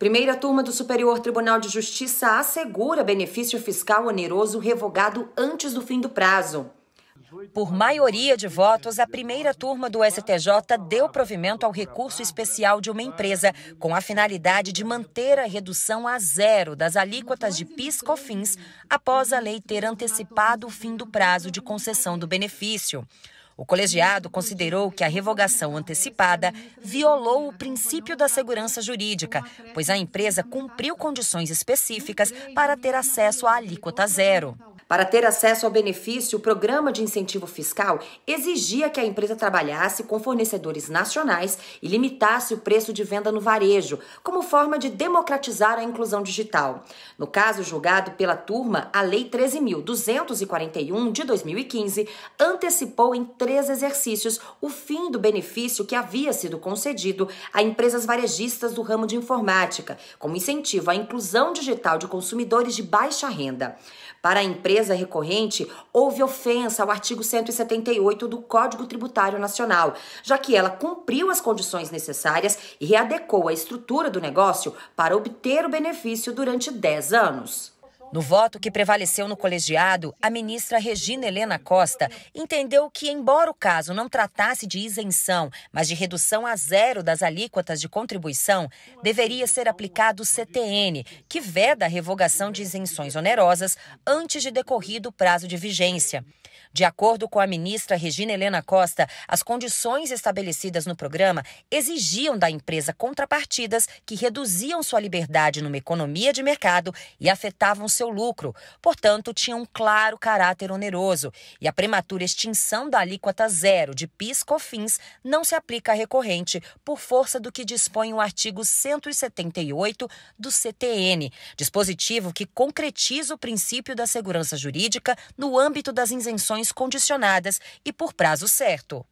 Primeira turma do Superior Tribunal de Justiça assegura benefício fiscal oneroso revogado antes do fim do prazo. Por maioria de votos, a primeira turma do STJ deu provimento ao recurso especial de uma empresa, com a finalidade de manter a redução a zero das alíquotas de PIS-COFINS após a lei ter antecipado o fim do prazo de concessão do benefício. O colegiado considerou que a revogação antecipada violou o princípio da segurança jurídica, pois a empresa cumpriu condições específicas para ter acesso à alíquota zero. Para ter acesso ao benefício, o programa de incentivo fiscal exigia que a empresa trabalhasse com fornecedores nacionais e limitasse o preço de venda no varejo, como forma de democratizar a inclusão digital. No caso julgado pela turma, a Lei 13.241 de 2015 antecipou em três exercícios o fim do benefício que havia sido concedido a empresas varejistas do ramo de informática, como incentivo à inclusão digital de consumidores de baixa renda. Para a empresa, empresa recorrente, houve ofensa ao artigo 178 do Código Tributário Nacional, já que ela cumpriu as condições necessárias e readecou a estrutura do negócio para obter o benefício durante 10 anos. No voto que prevaleceu no colegiado, a ministra Regina Helena Costa entendeu que, embora o caso não tratasse de isenção, mas de redução a zero das alíquotas de contribuição, deveria ser aplicado o CTN, que veda a revogação de isenções onerosas antes de decorrido o prazo de vigência. De acordo com a ministra Regina Helena Costa, as condições estabelecidas no programa exigiam da empresa contrapartidas que reduziam sua liberdade numa economia de mercado e afetavam seu lucro, portanto, tinha um claro caráter oneroso, e a prematura extinção da alíquota zero de PIS-COFINS não se aplica à recorrente, por força do que dispõe o artigo 178 do CTN, dispositivo que concretiza o princípio da segurança jurídica no âmbito das isenções condicionadas e por prazo certo.